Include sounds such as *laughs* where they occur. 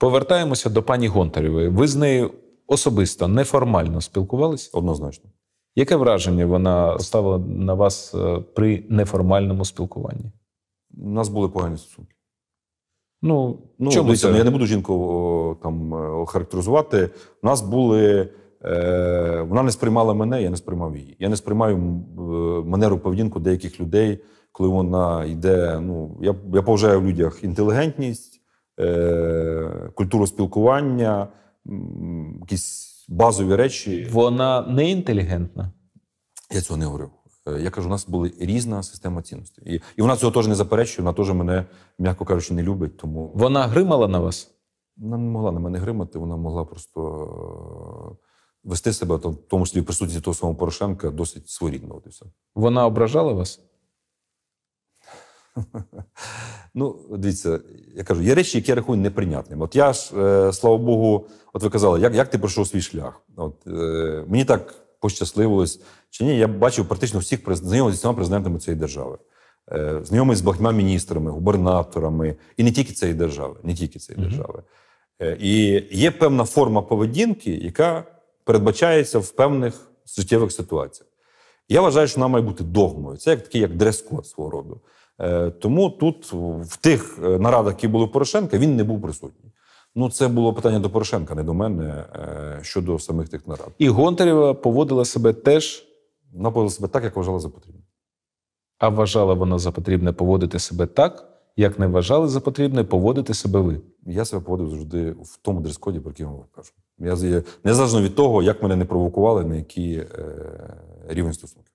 Повертаємося до пані Гонтарєвої. Ви з нею особисто неформально спілкувалися? Однозначно. Яке враження вона ставила на вас е, при неформальному спілкуванні? У нас були погані стосунки. Ну, ну чому це? Ну, я не буду жінку там е, охарактеризувати. У нас були. Е, вона не сприймала мене, я не сприймав її. Я не сприймаю е, манеру поведінку деяких людей, коли вона йде. Ну, Я я поважаю в людях інтелігентність. Е, культуру спілкування, якісь базові речі. Вона не інтелігентна. Я цього не говорю. Е, я кажу, у нас була різна система цінностей. І і вона цього теж не заперечує, вона теж мене, м'яко кажучи, не любить. Тому Вона гримала на вас? Вона не могла на мене гримати, вона могла просто е, вести себе, в тому числі в присутності того самого Порошенка, досить своєрідно. Вона ображала вас? *laughs* Ну, дивіться, я кажу, є речі, які я рахую неприйнятним. От я ж, е, слава Богу, от ви казали, як як ти пройшов свій шлях? От е, Мені так пощасливилось чи ні, я бачив практично всіх знайомих зі всіма президентами цієї держави, е, знайомий з багатьма міністрами, губернаторами, і не тільки цієї держави, не тільки цієї mm-hmm. держави. Е, і є певна форма поведінки, яка передбачається в певних суттєвих ситуаціях. Я вважаю, що вона має бути догмою. Це як такий як дрес-код свого роду. Е, тому тут в тих е, нарадах, які були у Порошенка, він не був присутній. Ну, це було питання до Порошенка, не до мене е, щодо самих тих нарад. І Гонтарєва поводила себе теж Вона поводила себе так, як вважала за потрібне. А вважала вона за потрібне поводити себе так, як не вважали за потрібне поводити себе ви. Я себе поводив завжди в тому дрес-коді, про який я вам кажу. Я незалежно від того, як мене не провокували, на які. Е рівень стосунків.